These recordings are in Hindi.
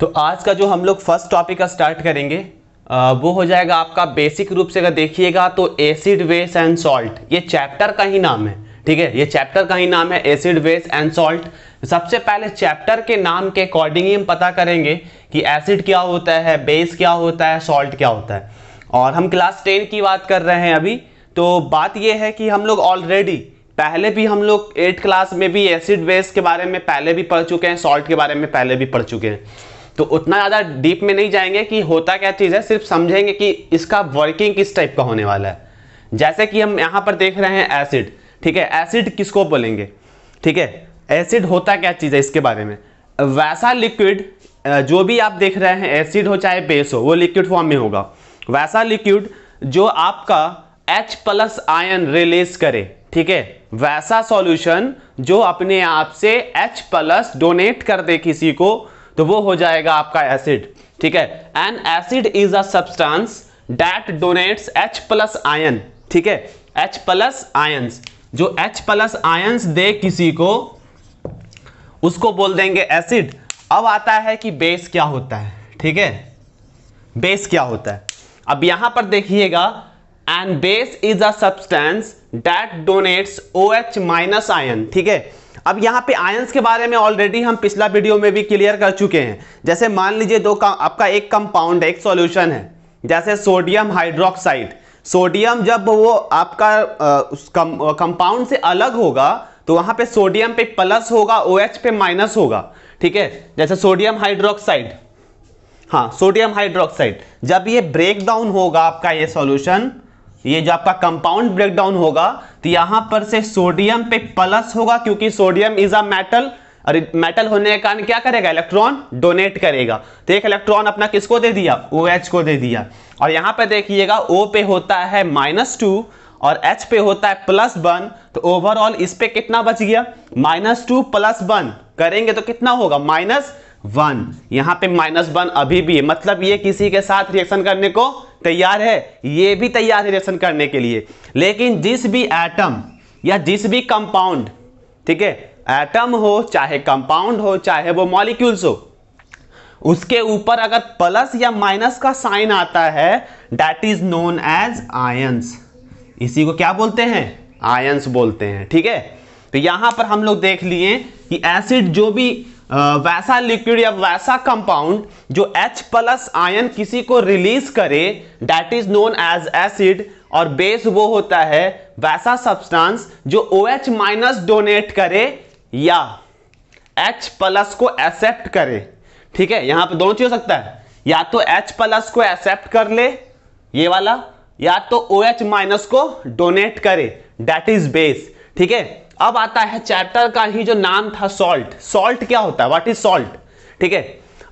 तो आज का जो हम लोग फर्स्ट टॉपिक का स्टार्ट करेंगे वो हो जाएगा आपका बेसिक रूप से अगर देखिएगा तो एसिड वेस एंड सॉल्ट ये चैप्टर का ही नाम है ठीक है ये चैप्टर का ही नाम है एसिड वेस एंड सॉल्ट सबसे पहले चैप्टर के नाम के अकॉर्डिंग ही हम पता करेंगे कि एसिड क्या होता है बेस क्या होता है सॉल्ट क्या होता है और हम क्लास टेन की बात कर रहे हैं अभी तो बात यह है कि हम लोग ऑलरेडी पहले भी हम लोग एट क्लास में भी एसिड वेस के बारे में पहले भी पढ़ चुके हैं सॉल्ट के बारे में पहले भी पढ़ चुके हैं तो उतना ज़्यादा डीप में नहीं जाएंगे कि होता क्या चीज़ है सिर्फ समझेंगे कि इसका वर्किंग किस टाइप का होने वाला है जैसे कि हम यहाँ पर देख रहे हैं एसिड ठीक है एसिड किसको बोलेंगे ठीक है एसिड होता क्या चीज़ है इसके बारे में वैसा लिक्विड जो भी आप देख रहे हैं एसिड हो चाहे बेस हो वो लिक्विड फॉर्म में होगा वैसा लिक्विड जो आपका H प्लस आयन रिलीज करे ठीक है वैसा सॉल्यूशन जो अपने आप से H प्लस डोनेट कर दे किसी को तो वो हो जाएगा आपका एसिड ठीक है an acid is a substance that donates H plus ion ठीक है एच प्लस आयन जो H प्लस आयन दे किसी को उसको बोल देंगे एसिड अब आता है कि बेस क्या होता है ठीक है बेस क्या होता है अब यहां पर देखिएगा and base is a substance that donates O H minus ion ठीक है अब यहाँ पे आयंस के बारे में ऑलरेडी हम पिछला वीडियो में भी क्लियर कर चुके हैं जैसे मान लीजिए दो का, आपका एक कंपाउंड एक सॉल्यूशन है जैसे सोडियम हाइड्रोक्साइड सोडियम जब वो आपका कंपाउंड कम, से अलग होगा तो वहाँ पे सोडियम पे प्लस होगा ओ OH पे माइनस होगा ठीक है जैसे सोडियम हाइड्रोक्साइड हाँ सोडियम हाइड्रोक्साइड जब ये ब्रेक डाउन होगा आपका ये सॉल्यूशन ये जो आपका कंपाउंड ब्रेकडाउन होगा तो यहां पर से सोडियम पे प्लस होगा क्योंकि सोडियम इज अ मेटल और मेटल होने के कारण क्या करेगा इलेक्ट्रॉन डोनेट करेगा तो एक इलेक्ट्रॉन अपना किसको दे दिया ओ OH को दे दिया और यहां पर देखिएगा ओ पे होता है माइनस टू और एच पे होता है प्लस वन तो ओवरऑल इस पे कितना बच गया माइनस टू प्लस वन करेंगे तो कितना होगा माइनस वन यहां पे माइनस वन अभी भी है मतलब ये किसी के साथ रिएक्शन करने को तैयार है ये भी तैयार है रिएक्शन करने के लिए लेकिन जिस भी एटम या जिस भी कंपाउंड ठीक है एटम हो चाहे कंपाउंड हो चाहे वो मॉलिक्यूल्स हो उसके ऊपर अगर प्लस या माइनस का साइन आता है that is known as ions इसी को क्या बोलते हैं आयंस बोलते हैं ठीक है तो यहां पर हम लोग देख लिए कि एसिड जो भी वैसा लिक्विड या वैसा कंपाउंड जो H प्लस आयन किसी को रिलीज करे that is known as acid और बेस वो होता है वैसा सब्सटेंस जो OH माइनस डोनेट करे या H प्लस को एक्सेप्ट करे ठीक है यहां पे दोनों चीज हो सकता है या तो H प्लस को एक्सेप्ट कर ले ये वाला या तो OH माइनस को डोनेट करे डैट इज बेस ठीक है अब आता है चैप्टर का ही जो नाम था सॉल्ट सॉल्ट क्या होता है व्हाट इज सॉल्ट ठीक है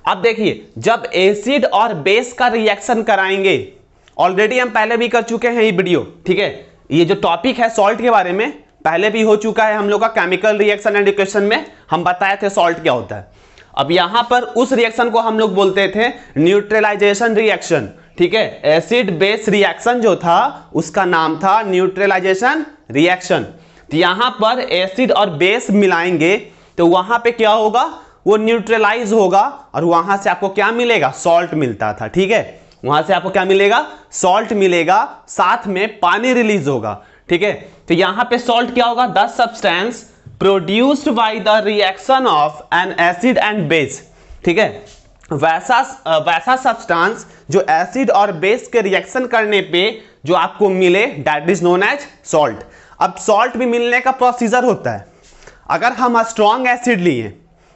अब देखिए जब एसिड और बेस का रिएक्शन कराएंगे ऑलरेडी हम पहले भी कर चुके हैं ये वीडियो ठीक है ये जो टॉपिक है सॉल्ट के बारे में पहले भी हो चुका है हम लोग का केमिकल रिएक्शन एंड इक्वेशन में हम बताए थे सॉल्ट क्या होता है अब यहां पर उस रिएक्शन को हम लोग बोलते थे न्यूट्रलाइजेशन रिएक्शन ठीक है एसिड बेस रिएक्शन जो था उसका नाम था न्यूट्रलाइजेशन रिएक्शन यहां पर एसिड और बेस मिलाएंगे तो वहां पे क्या होगा वो न्यूट्रलाइज होगा और वहां से आपको क्या मिलेगा सॉल्ट मिलता था ठीक है वहां से आपको क्या मिलेगा सॉल्ट मिलेगा साथ में पानी रिलीज होगा ठीक है तो यहां पे सॉल्ट क्या होगा this substance produced by the reaction of an acid and base ठीक है वैसा वैसा सब्सटेंस जो एसिड और बेस के रिएक्शन करने पे जो आपको मिले that is known as salt अब सॉल्ट भी मिलने का प्रोसीजर होता है अगर हम स्ट्रॉन्ग एसिड लिए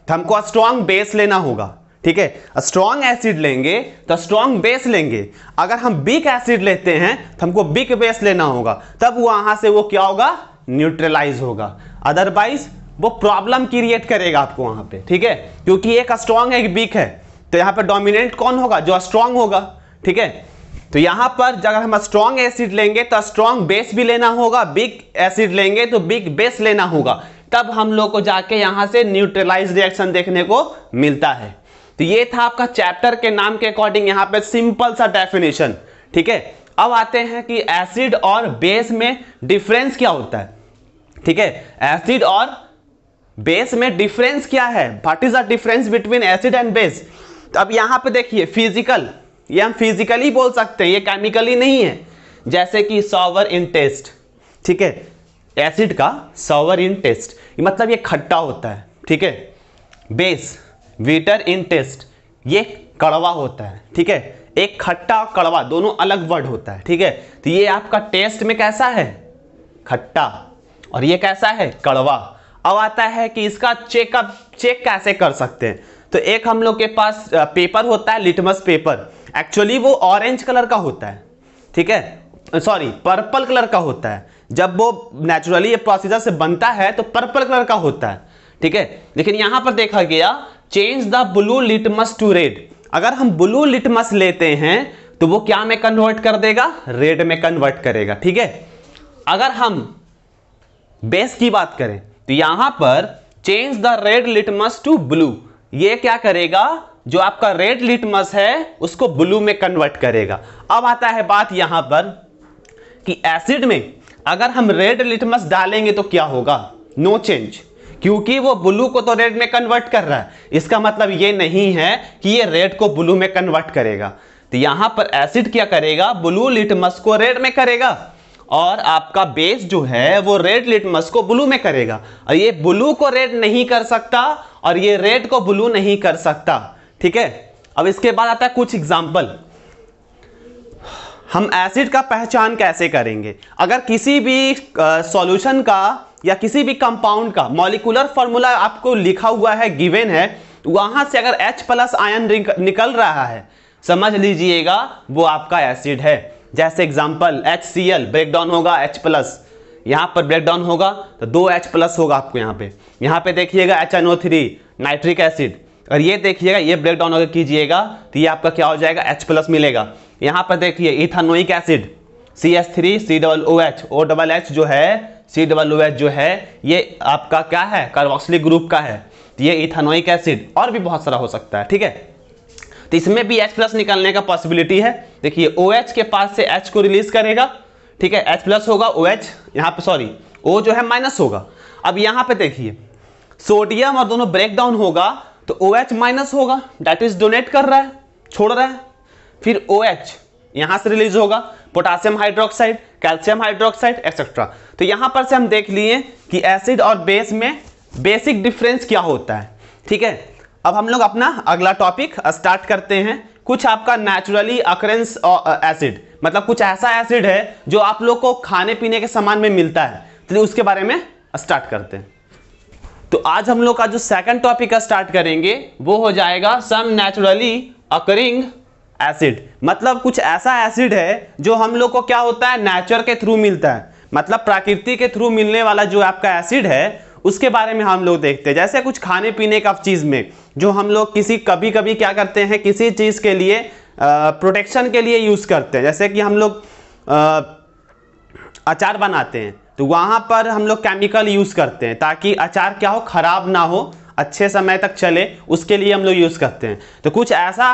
तो हमको स्ट्रॉन्ग बेस लेना होगा ठीक है स्ट्रॉन्ग एसिड लेंगे तो स्ट्रॉन्ग बेस लेंगे अगर हम बिक एसिड लेते हैं तो हमको बिक बेस लेना होगा तब वहां से वो क्या होगा न्यूट्रलाइज होगा अदरवाइज वो प्रॉब्लम क्रिएट करेगा आपको वहां पे ठीक है क्योंकि एक स्ट्रांग एक बिक है तो यहां पे डोमिनेंट कौन होगा जो स्ट्रांग होगा ठीक है तो यहां पर अगर हम स्ट्रॉन्ग एसिड लेंगे तो स्ट्रॉन्ग बेस भी लेना होगा बिग एसिड लेंगे तो बिग बेस लेना होगा तब हम लोग को जाके यहां से न्यूट्रलाइज रिएक्शन देखने को मिलता है तो ये था आपका चैप्टर के नाम के अकॉर्डिंग यहाँ पे सिंपल सा डेफिनेशन ठीक है अब आते हैं कि एसिड और बेस में डिफरेंस क्या होता है ठीक है एसिड और बेस में डिफरेंस क्या है what is the difference between acid and base तो अब यहां पे देखिए फिजिकल ये हम फिजिकली बोल सकते हैं ये केमिकली नहीं है जैसे कि सॉवर इन टेस्ट ठीक है एसिड का सॉवर इन टेस्ट मतलब ये खट्टा होता है ठीक है बेस वीटर इन टेस्ट ये कड़वा होता है ठीक है एक खट्टा और कड़वा दोनों अलग वर्ड होता है ठीक है तो ये आपका टेस्ट में कैसा है खट्टा और ये कैसा है कड़वा अब आता है कि इसका चेकअप चेक कैसे कर सकते हैं तो एक हम लोग के पास पेपर होता है लिटमस पेपर एक्चुअली वो ऑरेंज कलर का होता है ठीक है सॉरी पर्पल कलर का होता है जब वो नेचुरली ये प्रोसीजर से बनता है तो पर्पल कलर का होता है ठीक है लेकिन यहां पर देखा गया change the blue litmus to red अगर हम ब्लू लिटमस लेते हैं तो वो क्या में कन्वर्ट कर देगा रेड में कन्वर्ट करेगा ठीक है अगर हम बेस की बात करें तो यहां पर change the red litmus to blue ये क्या करेगा जो आपका रेड लिटमस है उसको ब्लू में कन्वर्ट करेगा अब आता है बात यहां पर कि एसिड में अगर हम रेड लिटमस डालेंगे तो क्या होगा नो चेंज क्योंकि वो ब्लू को तो रेड में कन्वर्ट कर रहा है इसका मतलब ये नहीं है कि ये रेड को ब्लू में कन्वर्ट करेगा तो यहां पर एसिड क्या करेगा ब्लू लिटमस को रेड में करेगा और आपका बेस जो है वो रेड लिटमस को ब्लू में करेगा और ये ब्लू को रेड नहीं कर सकता और ये रेड को ब्लू नहीं कर सकता ठीक है अब इसके बाद आता है कुछ एग्जाम्पल हम एसिड का पहचान कैसे करेंगे अगर किसी भी सॉल्यूशन का या किसी भी कंपाउंड का मॉलिकुलर फॉर्मूला आपको लिखा हुआ है गिवेन है तो वहां से अगर H प्लस आयन निकल रहा है समझ लीजिएगा वो आपका एसिड है जैसे example H C L break down होगा H प्लस यहाँ पर ब्रेक डाउन होगा तो दो H प्लस होगा आपको यहाँ पे यहाँ पे देखिएगा H N O three nitric acid और ये देखिएगा ये ब्रेक डाउन अगर कीजिएगा तो ये आपका क्या हो जाएगा एच प्लस मिलेगा यहाँ पर देखिए ethanoic acid C S three C double O H O double H जो है सी डबल ओ एच जो है ये आपका क्या है कार्बोक्सिलिक ग्रुप का है तो ये इथानोइक एसिड और भी बहुत सारा हो सकता है ठीक है तो इसमें भी H प्लस निकालने का पॉसिबिलिटी है देखिए ओ OH के पास से H को रिलीज करेगा ठीक है H प्लस होगा ओ OH, एच यहाँ पे सॉरी O जो है माइनस होगा अब यहाँ पे देखिए सोडियम और दोनों ब्रेक डाउन होगा तो ओ एच माइनस होगा डैट इज डोनेट कर रहा है छोड़ रहा है फिर ओ एच यहां से रिलीज होगा potassium hydroxide calcium hydroxide etcetera तो यहां पर से हम देख लिए कि एसिड और बेस में बेसिक डिफरेंस क्या होता है ठीक है अब हम लोग अपना अगला टॉपिक स्टार्ट करते हैं कुछ आपका नेचुरली अकरेंस एसिड मतलब कुछ ऐसा एसिड है जो आप लोग को खाने पीने के सामान में मिलता है तो उसके बारे में स्टार्ट करते हैं तो आज हम लोग का जो सेकंड टॉपिक का स्टार्ट करेंगे वो हो जाएगा सम नेचुरली अकरिंग एसिड मतलब कुछ ऐसा एसिड है जो हम लोग को क्या होता है नेचर के थ्रू मिलता है मतलब प्रकृति के थ्रू मिलने वाला जो आपका एसिड है उसके बारे में हम लोग देखते हैं जैसे कुछ खाने पीने का चीज़ में जो हम लोग किसी कभी कभी क्या करते हैं किसी चीज़ के लिए प्रोटेक्शन के लिए यूज़ करते हैं जैसे कि हम लोग अचार बनाते हैं तो वहाँ पर हम लोग केमिकल यूज़ करते हैं ताकि अचार क्या हो ख़राब ना हो अच्छे समय तक चले उसके लिए हम लोग यूज़ करते हैं तो कुछ ऐसा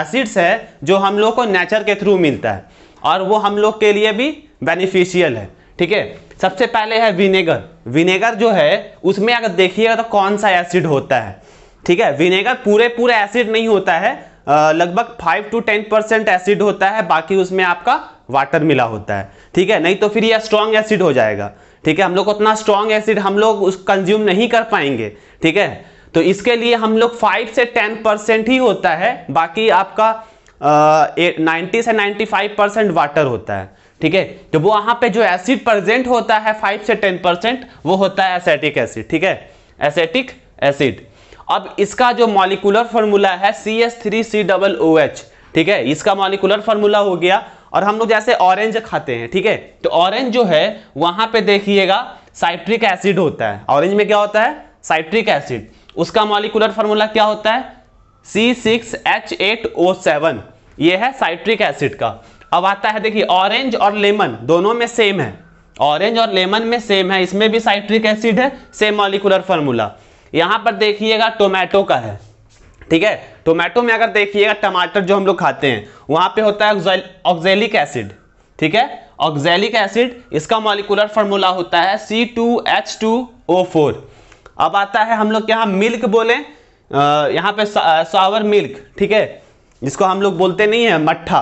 एसिड्स है जो हम लोग को नेचर के थ्रू मिलता है और वो हम लोग के लिए भी बेनिफिशियल है ठीक है सबसे पहले है विनेगर विनेगर जो है उसमें अगर देखिएगा तो कौन सा एसिड होता है ठीक है विनेगर पूरे पूरे एसिड नहीं होता है लगभग five to ten percent acid होता है बाकी उसमें आपका वाटर मिला होता है ठीक है नहीं तो फिर यह स्ट्रॉन्ग एसिड हो जाएगा ठीक है हम लोग उतना स्ट्रॉन्ग एसिड हम लोग उस कंज्यूम नहीं कर पाएंगे ठीक है तो इसके लिए हम लोग फाइव से टेन परसेंट ही होता है बाकी आपका नाइन्टी से नाइन्टी फाइव परसेंट वाटर होता है ठीक है तो वो वहाँ पे जो एसिड प्रेजेंट होता है फाइव से टेन परसेंट वो होता है एसेटिक एसिड ठीक है एसेटिक एसिड अब इसका जो मॉलिकुलर फॉर्मूला है C S three C double O H ठीक है इसका मॉलिकुलर फॉर्मूला हो गया और हम लोग जैसे ऑरेंज खाते हैं ठीक है तो ऑरेंज जो है वहां पे देखिएगा साइट्रिक एसिड होता है ऑरेंज में क्या होता है साइट्रिक एसिड उसका मॉलिकुलर फॉर्मूला क्या होता है C six H eight O seven ये है साइट्रिक एसिड का अब आता है देखिए ऑरेंज और लेमन दोनों में सेम है ऑरेंज और लेमन में सेम है इसमें भी साइट्रिक एसिड है सेम मॉलिकुलर फार्मूला यहाँ पर देखिएगा टोमेटो का है ठीक है टोमेटो में अगर देखिएगा टमाटर जो हम लोग खाते हैं वहां पे होता है ऑक्जेलिक एसिड ठीक है ऑक्जेलिक एसिड इसका मॉलिकुलर फॉर्मूला होता है C two H two O four अब आता है हम लोग यहाँ मिल्क बोले यहाँ पे सावर मिल्क ठीक है जिसको हम लोग बोलते नहीं है मट्ठा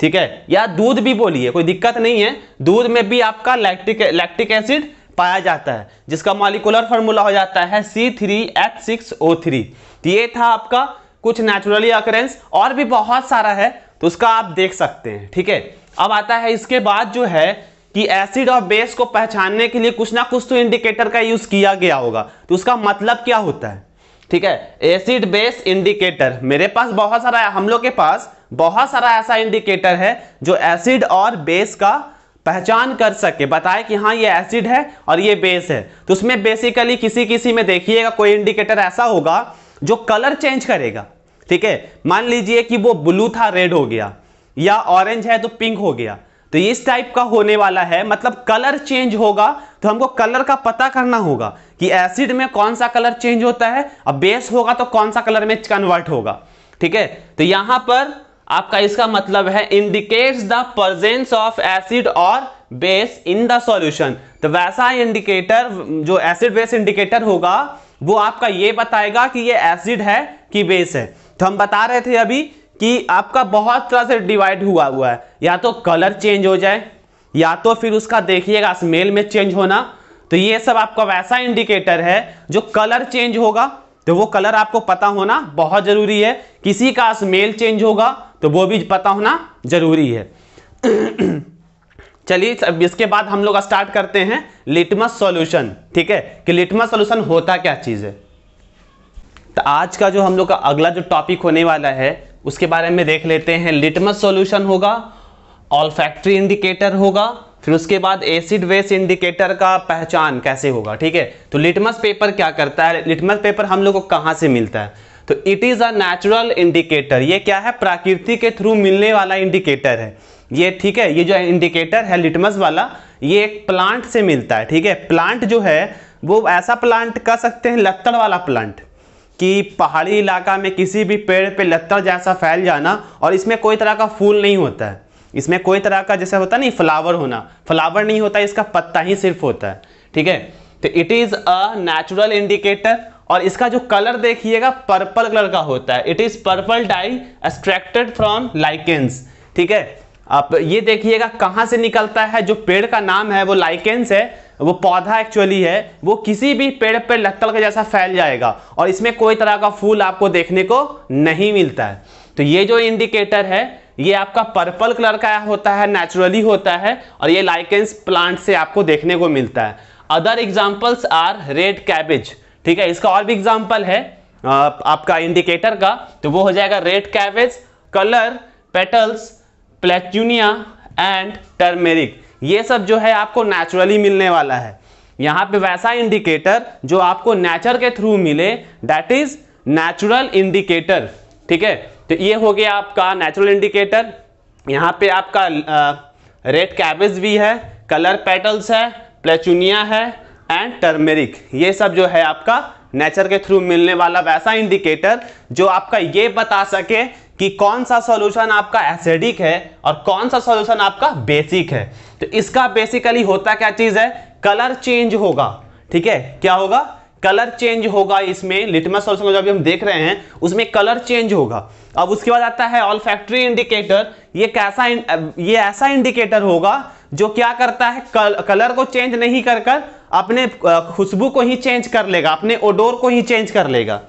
ठीक है या दूध भी बोलिए कोई दिक्कत नहीं है दूध में भी आपका लैक्टिक लैक्टिक एसिड पाया जाता है जिसका मॉलिकुलर फॉर्मूला हो जाता है C three H six O three तो ये था आपका कुछ नेचुरली अकरेंस और भी बहुत सारा है तो उसका आप देख सकते हैं ठीक है अब आता है इसके बाद जो है कि एसिड और बेस को पहचानने के लिए कुछ ना कुछ तो इंडिकेटर का यूज किया गया होगा तो उसका मतलब क्या होता है ठीक है एसिड बेस इंडिकेटर मेरे पास बहुत सारा हम लोग के पास बहुत सारा ऐसा इंडिकेटर है जो एसिड और बेस का पहचान कर सके बताए कि हाँ ये एसिड है और ये बेस है तो उसमें बेसिकली किसी किसी में देखिएगा कोई इंडिकेटर ऐसा होगा जो कलर चेंज करेगा ठीक है मान लीजिए कि वो ब्लू था रेड हो गया या ऑरेंज है तो पिंक हो गया तो इस टाइप का होने वाला है मतलब कलर चेंज होगा तो हमको कलर का पता करना होगा कि एसिड में कौन सा कलर चेंज होता है और बेस होगा तो कौन सा कलर में कन्वर्ट होगा ठीक है तो यहां पर आपका इसका मतलब है indicates the presence of acid और बेस इन द सॉल्यूशन तो वैसा इंडिकेटर जो एसिड बेस इंडिकेटर होगा वो आपका ये बताएगा कि ये एसिड है कि बेस है तो हम बता रहे थे अभी कि आपका बहुत तरह से डिवाइड हुआ हुआ है या तो कलर चेंज हो जाए या तो फिर उसका देखिएगा स्मेल में चेंज होना तो ये सब आपका वैसा इंडिकेटर है जो कलर चेंज होगा तो वो कलर आपको पता होना बहुत जरूरी है किसी का स्मेल चेंज होगा तो वो भी पता होना जरूरी है चलिए अब इसके बाद हम लोग स्टार्ट करते हैं लिटमस सॉल्यूशन ठीक है कि लिटमस सॉल्यूशन होता क्या चीज़ है तो आज का जो हम लोग का अगला जो टॉपिक होने वाला है उसके बारे में देख लेते हैं लिटमस सॉल्यूशन होगा ऑल फैक्ट्री इंडिकेटर होगा फिर उसके बाद एसिड वेस इंडिकेटर का पहचान कैसे होगा ठीक है तो लिटमस पेपर क्या करता है लिटमस पेपर हम लोग को कहाँ से मिलता है तो it is a natural indicator ये क्या है प्राकृति के थ्रू मिलने वाला इंडिकेटर है ये ठीक है ये जो इंडिकेटर है लिटमस वाला ये एक प्लांट से मिलता है ठीक है प्लांट जो है वो ऐसा प्लांट कह सकते हैं लत्तड़ वाला प्लांट कि पहाड़ी इलाका में किसी भी पेड़ पे लत्तड़ जैसा फैल जाना और इसमें कोई तरह का फूल नहीं होता है इसमें कोई तरह का जैसे होता नहीं फ्लावर होना फ्लावर नहीं होता इसका पत्ता ही सिर्फ होता है ठीक है तो it is a natural indicator और इसका जो कलर देखिएगा पर्पल कलर का होता है it is purple dye extracted from lichens ठीक है आप ये देखिएगा कहाँ से निकलता है जो पेड़ का नाम है वो लाइकेंस है वो पौधा एक्चुअली है वो किसी भी पेड़ पर लतल के जैसा फैल जाएगा और इसमें कोई तरह का फूल आपको देखने को नहीं मिलता है तो ये जो इंडिकेटर है ये आपका पर्पल कलर का होता है नेचुरली होता है और ये लाइकेंस प्लांट से आपको देखने को मिलता है other examples are red cabbage ठीक है इसका और भी एग्जाम्पल है आपका इंडिकेटर का तो वो हो जाएगा red cabbage colour petals petunia and turmeric ये सब जो है आपको नेचुरली मिलने वाला है यहाँ पे वैसा इंडिकेटर जो आपको नेचर के थ्रू मिले दैट इज नेचुरल इंडिकेटर ठीक है तो ये हो गया आपका नेचुरल इंडिकेटर यहाँ पे आपका रेड कैबेज भी है कलर पेटल्स है प्लेचुनिया है एंड टर्मेरिक ये सब जो है आपका नेचर के थ्रू मिलने वाला वैसा इंडिकेटर जो आपका ये बता सके कि कौन सा सॉल्यूशन आपका एसिडिक है और कौन सा सॉल्यूशन आपका बेसिक है तो इसका बेसिकली होता क्या चीज़ है कलर चेंज होगा ठीक है क्या होगा कलर चेंज होगा इसमें लिटमस सॉल्यूशन जो अभी हम देख रहे हैं उसमें कलर चेंज होगा अब उसके बाद आता है ऑल फैक्ट्री इंडिकेटर ये कैसा ये ऐसा इंडिकेटर होगा जो क्या करता है कल, कलर को चेंज नहीं कर कर अपने खुशबू को ही चेंज कर लेगा अपने ओडोर को ही चेंज कर लेगा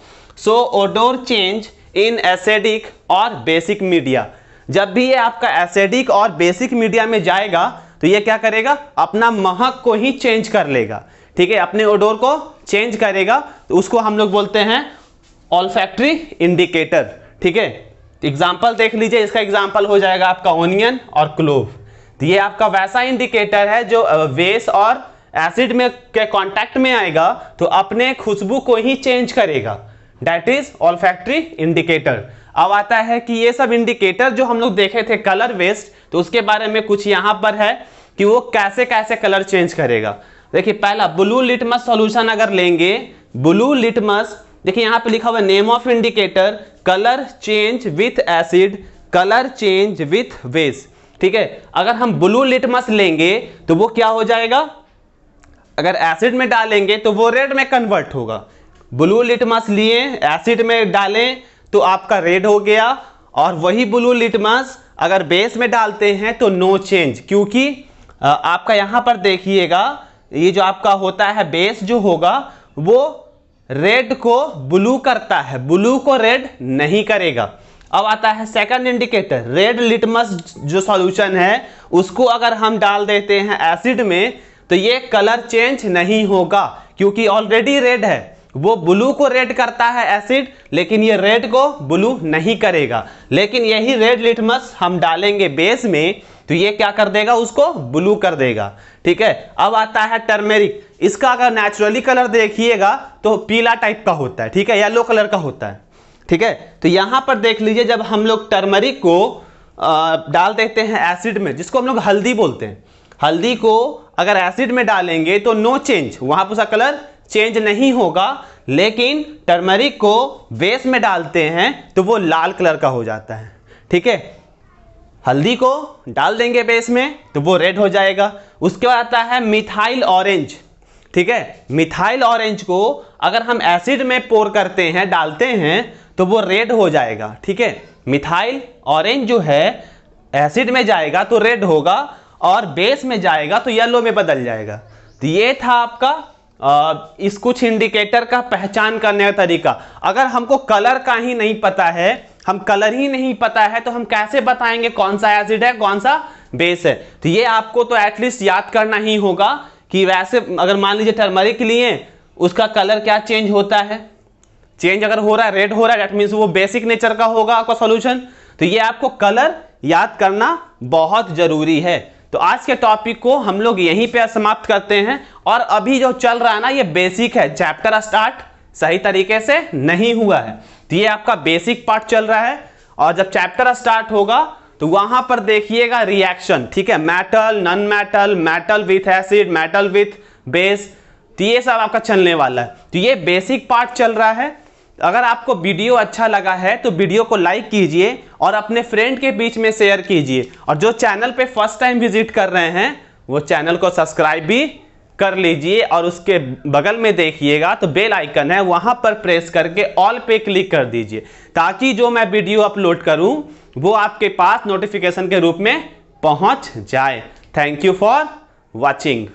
so odour change in acidic और बेसिक मीडिया जब भी ये आपका एसिडिक और बेसिक मीडिया में जाएगा तो ये क्या करेगा अपना महक को ही चेंज कर लेगा ठीक है अपने ओडोर को चेंज करेगा तो उसको हम लोग बोलते हैं ऑलफैक्ट्री इंडिकेटर ठीक है एग्जाम्पल देख लीजिए इसका एग्जाम्पल हो जाएगा आपका ओनियन और क्लोव तो ये आपका वैसा इंडिकेटर है जो वेस और एसिड में के कांटेक्ट में आएगा तो अपने खुशबू को ही चेंज करेगा that is olfactory indicator अब आता है कि ये सब इंडिकेटर जो हम लोग देखे थे कलर वेस्ट तो उसके बारे में कुछ यहाँ पर है कि वो कैसे कैसे कलर चेंज करेगा देखिए पहला ब्लू लिटमस सॉल्यूशन अगर लेंगे ब्लू लिटमस देखिए यहाँ पे लिखा हुआ name of indicator colour change with acid colour change with base ठीक है अगर हम ब्लू लिटमस लेंगे तो वो क्या हो जाएगा अगर एसिड में डालेंगे तो वो रेड में कन्वर्ट होगा ब्लू लिटमस लिए एसिड में डालें तो आपका रेड हो गया और वही ब्लू लिटमस अगर बेस में डालते हैं तो नो चेंज क्योंकि आपका यहाँ पर देखिएगा ये जो आपका होता है बेस जो होगा वो रेड को ब्लू करता है ब्लू को रेड नहीं करेगा अब आता है सेकंड इंडिकेटर रेड लिटमस जो सॉल्यूशन है उसको अगर हम डाल देते हैं एसिड में तो ये कलर चेंज नहीं होगा क्योंकि ऑलरेडी रेड है वो ब्लू को रेड करता है एसिड लेकिन ये रेड को ब्लू नहीं करेगा लेकिन यही रेड लिटमस हम डालेंगे बेस में तो ये क्या कर देगा उसको ब्लू कर देगा ठीक है अब आता है टर्मेरिक इसका अगर नेचुरली कलर देखिएगा तो पीला टाइप का होता है ठीक है येलो कलर का होता है ठीक है तो यहां पर देख लीजिए जब हम लोग टर्मरिक को आ, डाल देते हैं एसिड में जिसको हम लोग हल्दी बोलते हैं हल्दी को अगर एसिड में डालेंगे तो नो चेंज वहां पर उसका कलर चेंज नहीं होगा लेकिन टर्मरिक को बेस में डालते हैं तो वो लाल कलर का हो जाता है ठीक है हल्दी को डाल देंगे बेस में तो वो रेड हो जाएगा उसके बाद आता है मिथाइल ऑरेंज ठीक है मिथाइल ऑरेंज को अगर हम एसिड में पोर करते हैं डालते हैं तो वो रेड हो जाएगा ठीक है मिथाइल ऑरेंज जो है एसिड में जाएगा तो रेड होगा और बेस में जाएगा तो येलो में बदल जाएगा तो ये था आपका इस कुछ इंडिकेटर का पहचान करने का तरीका अगर हमको कलर का ही नहीं पता है हम कलर ही नहीं पता है तो हम कैसे बताएंगे कौन सा एसिड है कौन सा बेस है तो ये आपको तो एटलीस्ट याद करना ही होगा कि वैसे अगर मान लीजिए टर्मरिक लिए उसका कलर क्या चेंज होता है चेंज अगर हो रहा है रेड हो रहा है डेट मीन्स वो बेसिक नेचर का होगा आपका सॉल्यूशन तो ये आपको कलर याद करना बहुत जरूरी है तो आज के टॉपिक को हम लोग यहीं पे समाप्त करते हैं और अभी जो चल रहा है ना ये बेसिक है चैप्टर स्टार्ट सही तरीके से नहीं हुआ है तो ये आपका बेसिक पार्ट चल रहा है और जब चैप्टर स्टार्ट होगा तो वहां पर देखिएगा रिएक्शन ठीक है metal non metal metal with acid metal with base तो ये सब आपका चलने वाला है तो ये बेसिक पार्ट चल रहा है अगर आपको वीडियो अच्छा लगा है तो वीडियो को लाइक कीजिए और अपने फ्रेंड के बीच में शेयर कीजिए और जो चैनल पे फर्स्ट टाइम विजिट कर रहे हैं वो चैनल को सब्सक्राइब भी कर लीजिए और उसके बगल में देखिएगा तो बेल आइकन है वहाँ पर प्रेस करके ऑल पे क्लिक कर दीजिए ताकि जो मैं वीडियो अपलोड करूँ वो आपके पास नोटिफिकेशन के रूप में पहुँच जाए थैंक यू फॉर वॉचिंग